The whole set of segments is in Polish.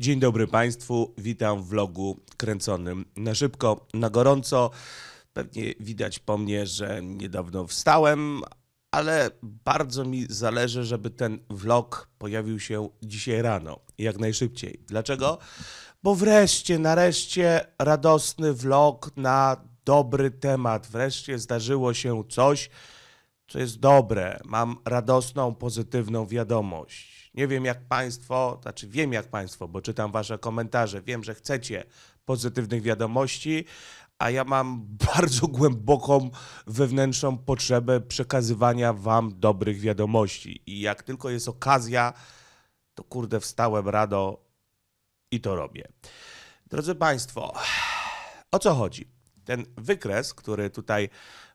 Dzień dobry Państwu, witam w vlogu kręconym na szybko, na gorąco. Pewnie widać po mnie, że niedawno wstałem, ale bardzo mi zależy, żeby ten vlog pojawił się dzisiaj rano, jak najszybciej. Dlaczego? Bo wreszcie, nareszcie radosny vlog na dobry temat. Wreszcie zdarzyło się coś, co jest dobre. Mam radosną, pozytywną wiadomość nie wiem jak Państwo, znaczy wiem jak Państwo, bo czytam Wasze komentarze, wiem, że chcecie pozytywnych wiadomości, a ja mam bardzo głęboką wewnętrzną potrzebę przekazywania Wam dobrych wiadomości. I jak tylko jest okazja, to kurde, wstałem rado i to robię. Drodzy Państwo, o co chodzi? Ten wykres, który tutaj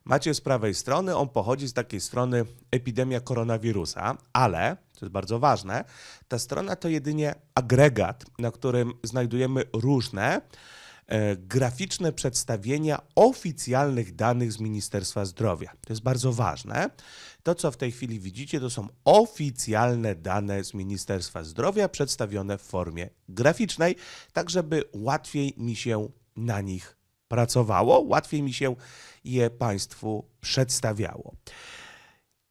Macie z prawej strony, on pochodzi z takiej strony epidemia koronawirusa, ale, co jest bardzo ważne, ta strona to jedynie agregat, na którym znajdujemy różne e, graficzne przedstawienia oficjalnych danych z Ministerstwa Zdrowia. To jest bardzo ważne. To, co w tej chwili widzicie, to są oficjalne dane z Ministerstwa Zdrowia przedstawione w formie graficznej, tak żeby łatwiej mi się na nich pracowało, łatwiej mi się je Państwu przedstawiało.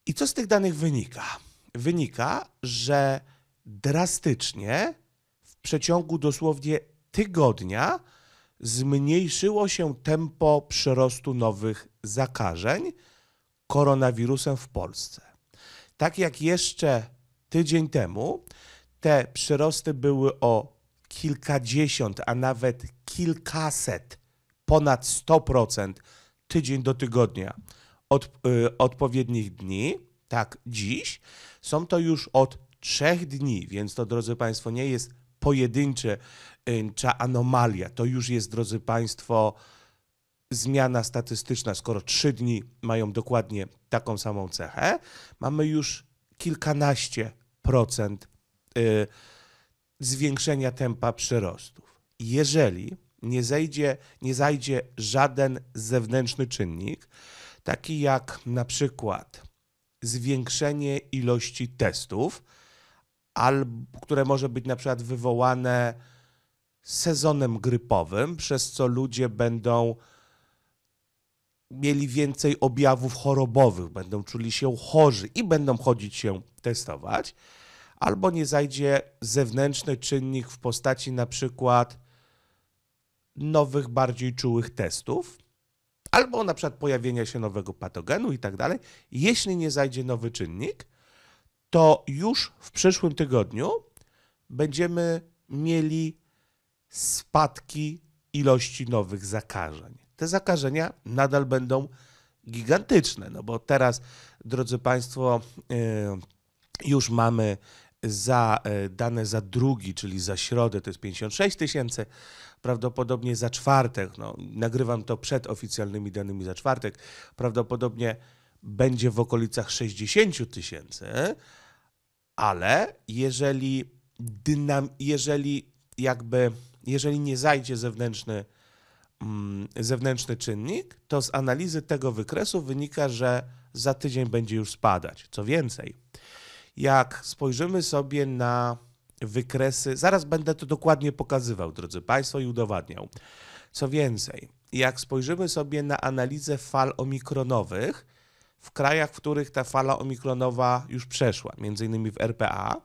I co z tych danych wynika? Wynika, że drastycznie w przeciągu dosłownie tygodnia zmniejszyło się tempo przyrostu nowych zakażeń koronawirusem w Polsce. Tak jak jeszcze tydzień temu, te przyrosty były o kilkadziesiąt, a nawet kilkaset ponad 100% tydzień do tygodnia od y, odpowiednich dni, tak dziś, są to już od trzech dni, więc to, drodzy Państwo, nie jest pojedyncze y, anomalia, to już jest, drodzy Państwo, zmiana statystyczna, skoro trzy dni mają dokładnie taką samą cechę, mamy już kilkanaście procent y, zwiększenia tempa przyrostów. Jeżeli nie zejdzie, nie zajdzie żaden zewnętrzny czynnik, taki jak na przykład zwiększenie ilości testów, albo, które może być na przykład wywołane sezonem grypowym, przez co ludzie będą mieli więcej objawów chorobowych, będą czuli się chorzy i będą chodzić się testować, albo nie zajdzie zewnętrzny czynnik w postaci na przykład nowych, bardziej czułych testów, albo na przykład pojawienia się nowego patogenu i tak dalej. Jeśli nie zajdzie nowy czynnik, to już w przyszłym tygodniu będziemy mieli spadki ilości nowych zakażeń. Te zakażenia nadal będą gigantyczne, no bo teraz, drodzy Państwo, y, już mamy za e, dane za drugi, czyli za środę to jest 56 tysięcy, prawdopodobnie za czwartek, no, nagrywam to przed oficjalnymi danymi za czwartek, prawdopodobnie będzie w okolicach 60 tysięcy, ale jeżeli, dynam, jeżeli jakby, jeżeli nie zajdzie zewnętrzny, mm, zewnętrzny czynnik, to z analizy tego wykresu wynika, że za tydzień będzie już spadać. Co więcej, jak spojrzymy sobie na wykresy, zaraz będę to dokładnie pokazywał, drodzy Państwo, i udowadniał. Co więcej, jak spojrzymy sobie na analizę fal omikronowych w krajach, w których ta fala omikronowa już przeszła, m.in. w RPA,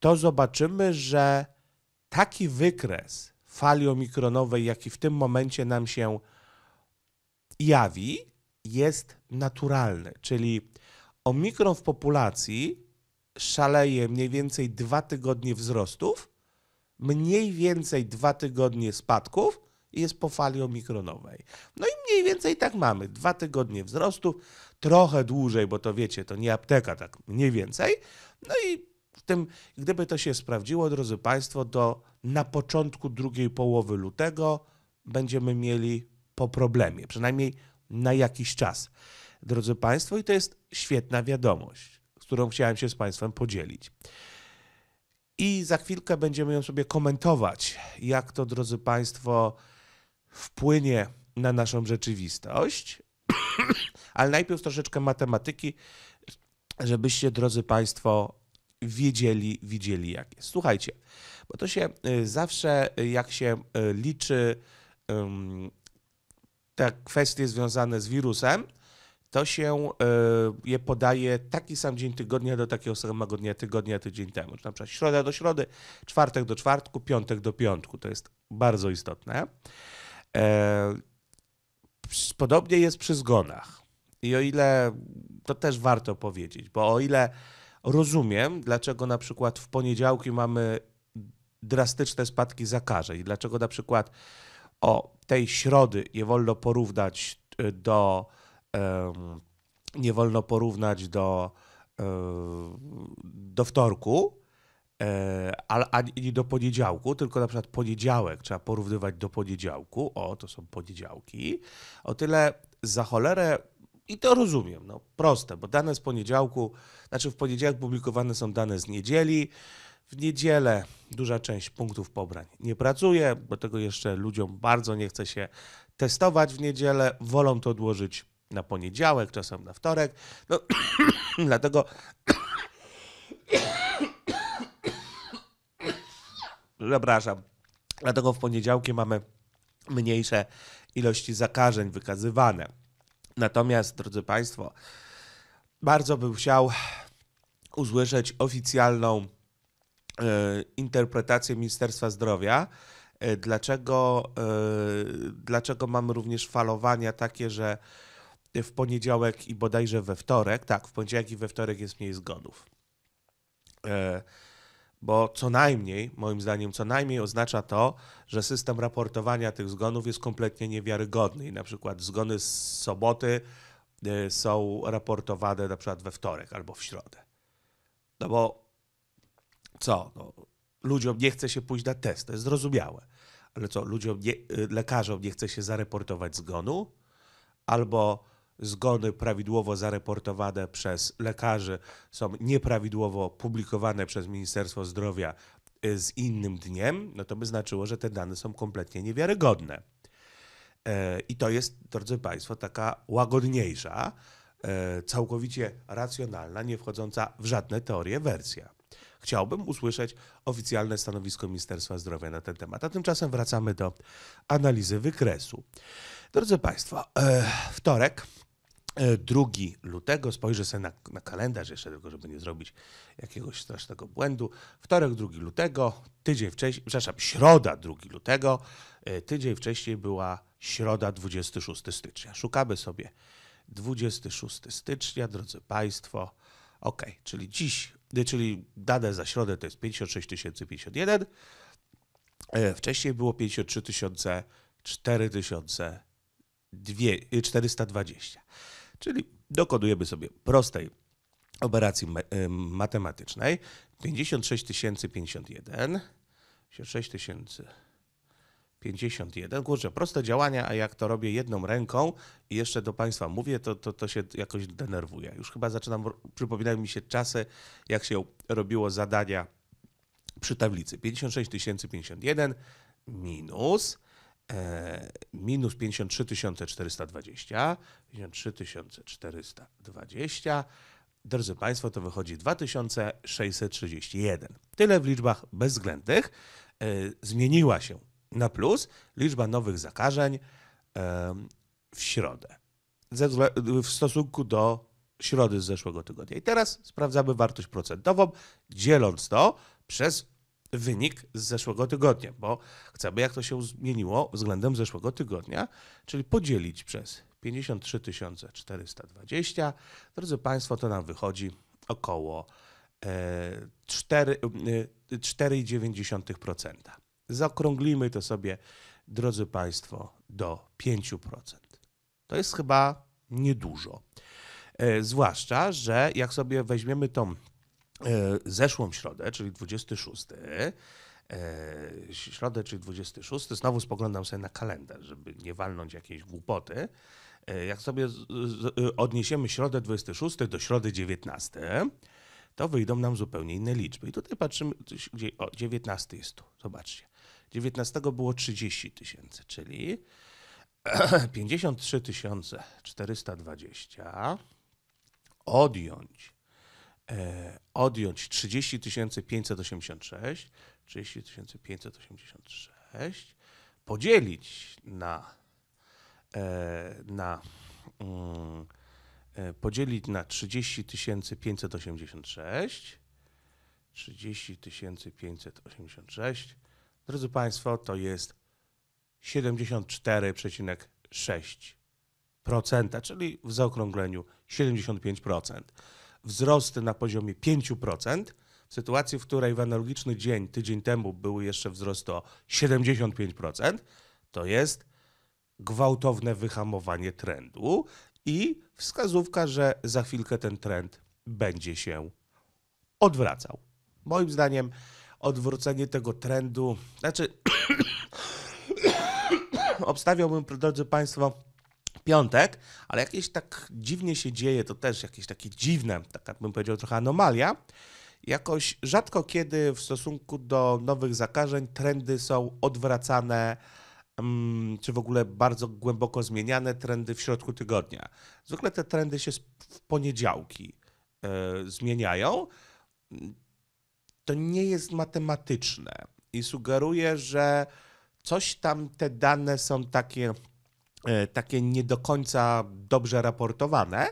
to zobaczymy, że taki wykres fali omikronowej, jaki w tym momencie nam się jawi, jest naturalny, czyli omikron w populacji szaleje mniej więcej dwa tygodnie wzrostów, mniej więcej dwa tygodnie spadków i jest po fali omikronowej. No i mniej więcej tak mamy. Dwa tygodnie wzrostów, trochę dłużej, bo to wiecie, to nie apteka, tak mniej więcej. No i w tym, gdyby to się sprawdziło, drodzy Państwo, to na początku drugiej połowy lutego będziemy mieli po problemie, przynajmniej na jakiś czas. Drodzy Państwo, i to jest świetna wiadomość którą chciałem się z Państwem podzielić. I za chwilkę będziemy ją sobie komentować, jak to, drodzy Państwo, wpłynie na naszą rzeczywistość. Ale najpierw troszeczkę matematyki, żebyście, drodzy Państwo, wiedzieli, widzieli jak jest. Słuchajcie, bo to się y, zawsze, y, jak się y, liczy te kwestie związane z wirusem, to się e, je podaje taki sam dzień tygodnia do takiego samego dnia tygodnia tydzień temu. Czyli na przykład środa do środy, czwartek do czwartku, piątek do piątku. To jest bardzo istotne. E, podobnie jest przy zgonach. I o ile to też warto powiedzieć, bo o ile rozumiem, dlaczego na przykład w poniedziałki mamy drastyczne spadki zakażeń, dlaczego na przykład o tej środy nie wolno porównać e, do nie wolno porównać do, e, do wtorku, e, ani do poniedziałku, tylko na przykład poniedziałek trzeba porównywać do poniedziałku. O, to są poniedziałki. O tyle za cholerę i to rozumiem, no proste, bo dane z poniedziałku, znaczy w poniedziałek publikowane są dane z niedzieli. W niedzielę duża część punktów pobrań nie pracuje, bo tego jeszcze ludziom bardzo nie chce się testować w niedzielę. Wolą to odłożyć na poniedziałek, czasem na wtorek. No, dlatego. Przepraszam. Dlatego w poniedziałki mamy mniejsze ilości zakażeń wykazywane. Natomiast, drodzy Państwo, bardzo bym chciał usłyszeć oficjalną e, interpretację Ministerstwa Zdrowia. E, dlaczego, e, dlaczego mamy również falowania takie, że w poniedziałek i bodajże we wtorek, tak, w poniedziałek i we wtorek jest mniej zgonów. E, bo co najmniej, moim zdaniem, co najmniej oznacza to, że system raportowania tych zgonów jest kompletnie niewiarygodny. I na przykład zgony z soboty e, są raportowane na przykład we wtorek albo w środę. No bo co? No, ludziom nie chce się pójść na test, to jest zrozumiałe. Ale co, ludziom nie, e, lekarzom nie chce się zareportować zgonu, albo zgony prawidłowo zareportowane przez lekarzy są nieprawidłowo publikowane przez Ministerstwo Zdrowia y, z innym dniem, no to by znaczyło, że te dane są kompletnie niewiarygodne. E, I to jest, drodzy Państwo, taka łagodniejsza, e, całkowicie racjonalna, nie wchodząca w żadne teorie wersja. Chciałbym usłyszeć oficjalne stanowisko Ministerstwa Zdrowia na ten temat. A tymczasem wracamy do analizy wykresu. Drodzy Państwo, e, wtorek 2 e, lutego, spojrzę sobie na, na, kalendarz jeszcze tylko, żeby nie zrobić jakiegoś strasznego błędu. Wtorek 2 lutego, tydzień wcześniej, przepraszam, środa 2 lutego, e, tydzień wcześniej była środa 26 stycznia. Szukamy sobie 26 stycznia, drodzy Państwo. Ok, czyli dziś, e, czyli dane za środę to jest 56 051, wcześniej było 53 000, 420. Czyli dokodujemy sobie prostej operacji y, matematycznej 56 051, 56 tysięcy 51. Kurczę, proste działania, a jak to robię jedną ręką i jeszcze do Państwa mówię, to, to, to się jakoś denerwuje. Już chyba zaczynam, przypominają mi się czasy, jak się robiło zadania przy tablicy. 56 051 minus E, minus 53 420, 53 420. Drodzy Państwo, to wychodzi 2631. Tyle w liczbach bezwzględnych. E, zmieniła się na plus liczba nowych zakażeń e, w środę w stosunku do środy z zeszłego tygodnia. I teraz sprawdzamy wartość procentową, dzieląc to przez wynik z zeszłego tygodnia, bo chcemy, jak to się zmieniło względem zeszłego tygodnia, czyli podzielić przez 53 420. Drodzy Państwo, to nam wychodzi około 4,9%. E, e, Zaokrąglimy to sobie, drodzy Państwo, do 5%. To jest chyba niedużo. E, zwłaszcza, że jak sobie weźmiemy tą E, zeszłą środę, czyli 26, e, środę, czyli 26, znowu spoglądam sobie na kalendarz, żeby nie walnąć jakiejś głupoty. E, jak sobie odniesiemy środę 26 do środy 19, to wyjdą nam zupełnie inne liczby. I tutaj patrzymy, gdzie, o, 19 jest tu, zobaczcie. 19 było 30 tysięcy, czyli 53 420 odjąć E, odjąć 30 586, 30 586, podzielić na, e, na, mm, e, podzielić na 30 586, 30 586, drodzy Państwo, to jest 74,6%, czyli w zaokrągleniu 75% wzrosty na poziomie 5%, w sytuacji, w której w analogiczny dzień, tydzień temu, były jeszcze wzrosty o 75%, to jest gwałtowne wyhamowanie trendu i wskazówka, że za chwilkę ten trend będzie się odwracał. Moim zdaniem odwrócenie tego trendu, znaczy obstawiałbym, drodzy Państwo, piątek, ale jakieś tak dziwnie się dzieje, to też jakieś takie dziwne, tak bym powiedział, trochę anomalia. Jakoś rzadko kiedy w stosunku do nowych zakażeń trendy są odwracane mm, czy w ogóle bardzo głęboko zmieniane trendy w środku tygodnia. Zwykle te trendy się w poniedziałki e, zmieniają. To nie jest matematyczne i sugeruje, że coś tam te dane są takie E, takie nie do końca dobrze raportowane.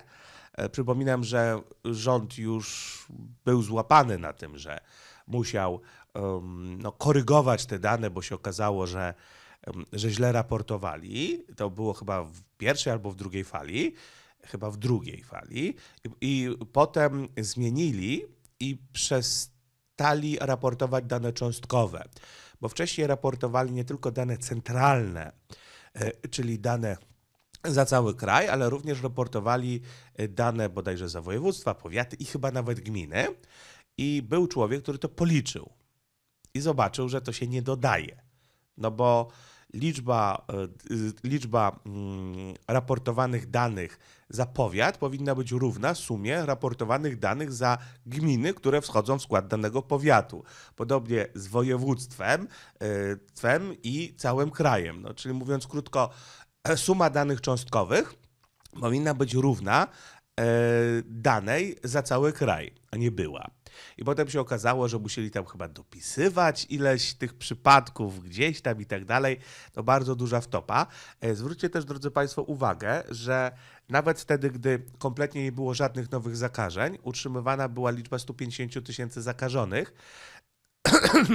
E, przypominam, że rząd już był złapany na tym, że musiał um, no, korygować te dane, bo się okazało, że, um, że źle raportowali. To było chyba w pierwszej albo w drugiej fali. Chyba w drugiej fali. I, i potem zmienili i przestali raportować dane cząstkowe, bo wcześniej raportowali nie tylko dane centralne, E, czyli dane za cały kraj, ale również raportowali e, dane bodajże za województwa, powiaty i chyba nawet gminy. I był człowiek, który to policzył i zobaczył, że to się nie dodaje. No bo liczba, e, liczba mm, raportowanych danych za powiat powinna być równa sumie raportowanych danych za gminy, które wchodzą w skład danego powiatu. Podobnie z województwem e, twem i całym krajem. No, czyli mówiąc krótko, e, suma danych cząstkowych powinna być równa danej za cały kraj, a nie była. I potem się okazało, że musieli tam chyba dopisywać ileś tych przypadków gdzieś tam i tak dalej. To bardzo duża wtopa. E, zwróćcie też, drodzy Państwo, uwagę, że nawet wtedy, gdy kompletnie nie było żadnych nowych zakażeń, utrzymywana była liczba 150 tysięcy zakażonych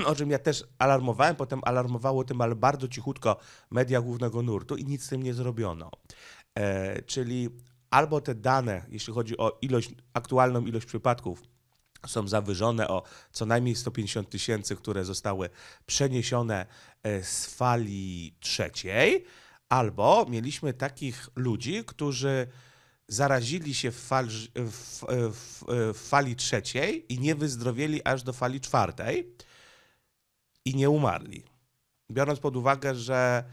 o czym ja też alarmowałem, potem alarmowało tym, ale bardzo cichutko media głównego nurtu i nic z tym nie zrobiono. E, czyli albo te dane, jeśli chodzi o ilość, aktualną ilość przypadków, są zawyżone o co najmniej 150 tysięcy, które zostały przeniesione e, z fali trzeciej, albo mieliśmy takich ludzi, którzy zarazili się w, fal, w, w, e, e, w fali trzeciej i nie wyzdrowieli aż do fali czwartej i nie umarli. Biorąc pod uwagę, że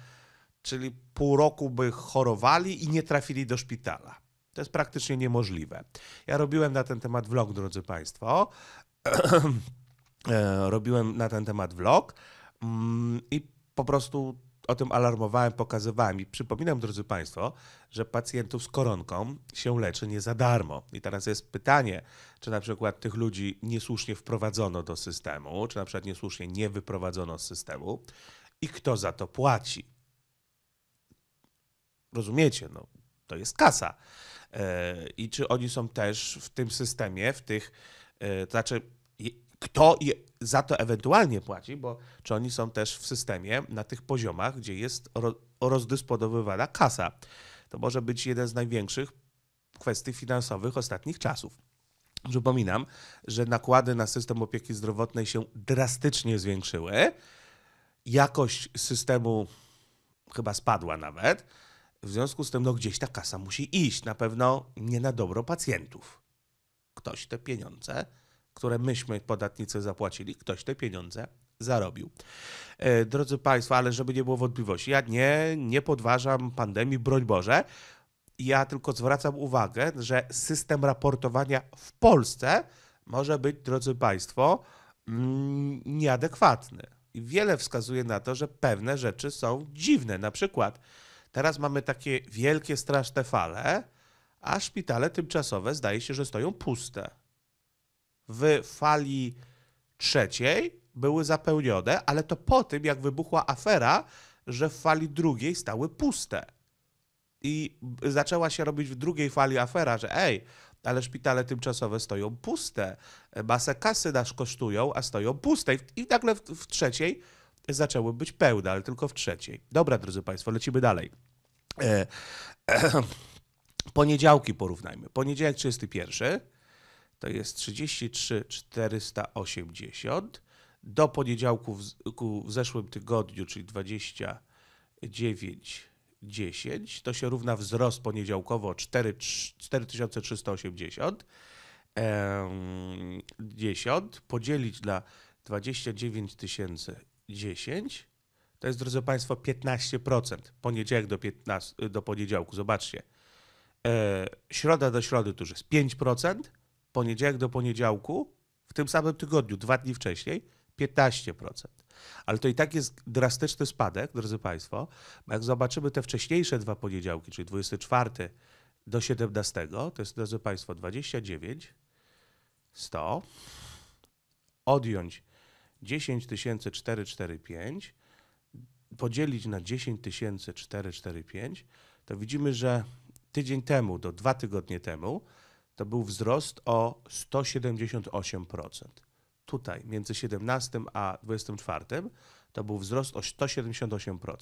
czyli pół roku by chorowali i nie trafili do szpitala. To jest praktycznie niemożliwe. Ja robiłem na ten temat vlog, drodzy Państwo. E, robiłem na ten temat vlog mm, i po prostu o tym alarmowałem, pokazywałem i przypominam, drodzy Państwo, że pacjentów z koronką się leczy nie za darmo. I teraz jest pytanie, czy na przykład tych ludzi niesłusznie wprowadzono do systemu, czy na przykład niesłusznie nie wyprowadzono z systemu i kto za to płaci. Rozumiecie, no, to jest kasa. E, I czy oni są też w tym systemie, w tych, e, to znaczy kto je, za to ewentualnie płaci, bo czy oni są też w systemie na tych poziomach, gdzie jest rozdysponowywana kasa. To może być jeden z największych kwestii finansowych ostatnich czasów. Przypominam, że nakłady na system opieki zdrowotnej się drastycznie zwiększyły. Jakość systemu chyba spadła nawet w związku z tym, no gdzieś ta kasa musi iść, na pewno nie na dobro pacjentów. Ktoś te pieniądze, które myśmy, podatnicy, zapłacili, ktoś te pieniądze zarobił. E, drodzy Państwo, ale żeby nie było wątpliwości, ja nie, nie podważam pandemii, broń Boże. Ja tylko zwracam uwagę, że system raportowania w Polsce może być, drodzy Państwo, mm, nieadekwatny. I wiele wskazuje na to, że pewne rzeczy są dziwne. Na przykład Teraz mamy takie wielkie, straszne fale, a szpitale tymczasowe zdaje się, że stoją puste. W fali trzeciej były zapełnione, ale to po tym, jak wybuchła afera, że w fali drugiej stały puste. I zaczęła się robić w drugiej fali afera, że ej, ale szpitale tymczasowe stoją puste, masę kasy nas kosztują, a stoją puste. I nagle w, w trzeciej zaczęły być pełne, ale tylko w trzeciej. Dobra, drodzy Państwo, lecimy dalej. E, e, poniedziałki porównajmy. Poniedziałek 31 to jest 33 480. Do poniedziałku w, w zeszłym tygodniu, czyli 29 10, to się równa wzrost poniedziałkowo 4, 4380. 10 podzielić na 29 10 to jest, drodzy Państwo, 15%. Poniedziałek do, 15, e, do poniedziałku, zobaczcie. E, środa do środy to już jest 5%, poniedziałek do poniedziałku w tym samym tygodniu, dwa dni wcześniej, 15%. Ale to i tak jest drastyczny spadek, drodzy Państwo, bo jak zobaczymy te wcześniejsze dwa poniedziałki, czyli 24 do 17, to jest, drodzy Państwo, 29, 100, odjąć 10 445 podzielić na 10 445, to widzimy, że tydzień temu do dwa tygodnie temu to był wzrost o 178%. Tutaj, między 17 a 24, to był wzrost o 178%.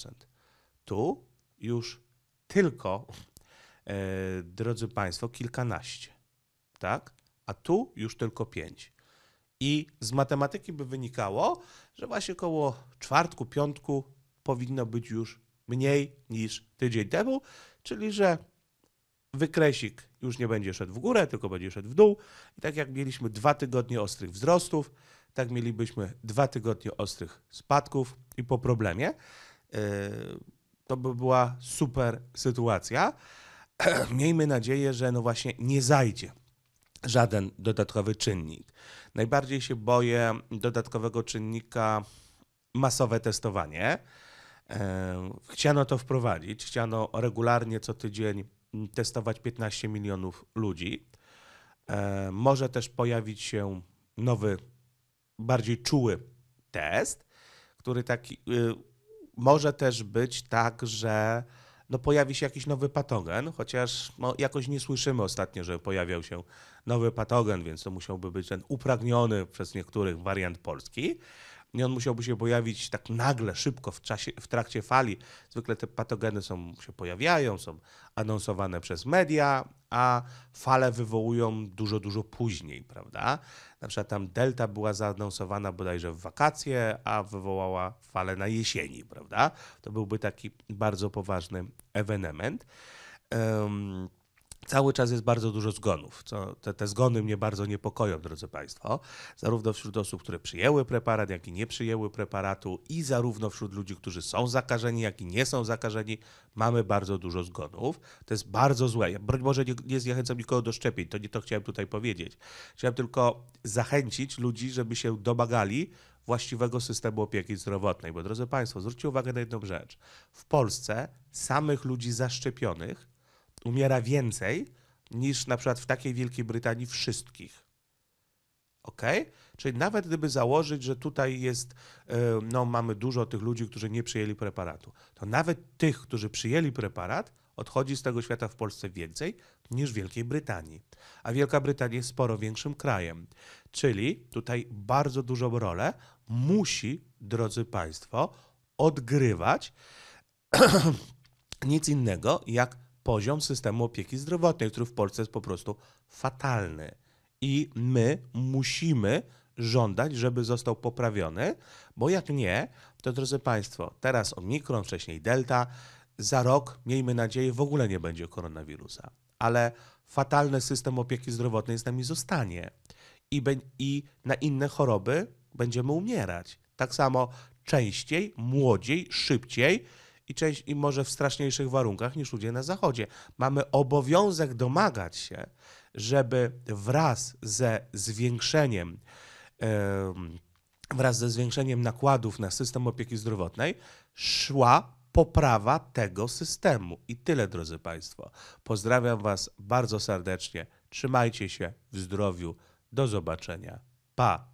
Tu już tylko, e, drodzy Państwo, kilkanaście, tak? A tu już tylko pięć. I z matematyki by wynikało, że właśnie koło czwartku, piątku powinno być już mniej niż tydzień temu, czyli że wykresik już nie będzie szedł w górę, tylko będzie szedł w dół. I tak jak mieliśmy dwa tygodnie ostrych wzrostów, tak mielibyśmy dwa tygodnie ostrych spadków i po problemie. Yy, to by była super sytuacja. Miejmy nadzieję, że no właśnie nie zajdzie żaden dodatkowy czynnik. Najbardziej się boję dodatkowego czynnika masowe testowanie. E, chciano to wprowadzić, chciano regularnie co tydzień testować 15 milionów ludzi. E, może też pojawić się nowy, bardziej czuły test, który taki y, może też być tak, że no pojawi się jakiś nowy patogen, chociaż no, jakoś nie słyszymy ostatnio, że pojawiał się nowy patogen, więc to musiałby być ten upragniony przez niektórych wariant polski i on musiałby się pojawić tak nagle, szybko, w, czasie, w trakcie fali. Zwykle te patogeny są, się pojawiają, są anonsowane przez media, a fale wywołują dużo, dużo później, prawda? Na przykład tam delta była zaanonsowana bodajże w wakacje, a wywołała falę na jesieni, prawda? To byłby taki bardzo poważny ewenement. Um, cały czas jest bardzo dużo zgonów. Co, te, te, zgony mnie bardzo niepokoją, drodzy Państwo. Zarówno wśród osób, które przyjęły preparat, jak i nie przyjęły preparatu, i zarówno wśród ludzi, którzy są zakażeni, jak i nie są zakażeni, mamy bardzo dużo zgonów. To jest bardzo złe. Ja broń Boże nie, nie zniechęcam nikogo do szczepień, to nie to chciałem tutaj powiedzieć. Chciałem tylko zachęcić ludzi, żeby się domagali właściwego systemu opieki zdrowotnej. Bo drodzy Państwo, zwróćcie uwagę na jedną rzecz. W Polsce samych ludzi zaszczepionych umiera więcej niż na przykład w takiej Wielkiej Brytanii wszystkich. Ok? Czyli nawet gdyby założyć, że tutaj jest, e, no mamy dużo tych ludzi, którzy nie przyjęli preparatu, to nawet tych, którzy przyjęli preparat, odchodzi z tego świata w Polsce więcej niż w Wielkiej Brytanii. A Wielka Brytania jest sporo większym krajem. Czyli tutaj bardzo dużą rolę musi, drodzy Państwo, odgrywać nic innego jak poziom systemu opieki zdrowotnej, który w Polsce jest po prostu fatalny. I my musimy żądać, żeby został poprawiony, bo jak nie, to drodzy Państwo, teraz omikron, wcześniej delta, za rok, miejmy nadzieję, w ogóle nie będzie koronawirusa. Ale fatalny system opieki zdrowotnej z nami zostanie i, be, i na inne choroby będziemy umierać. Tak samo częściej, młodziej, szybciej i, część, i może w straszniejszych warunkach niż ludzie na Zachodzie. Mamy obowiązek domagać się, żeby wraz ze zwiększeniem wraz ze zwiększeniem nakładów na system opieki zdrowotnej szła poprawa tego systemu. I tyle, drodzy Państwo. Pozdrawiam Was bardzo serdecznie. Trzymajcie się w zdrowiu. Do zobaczenia. Pa!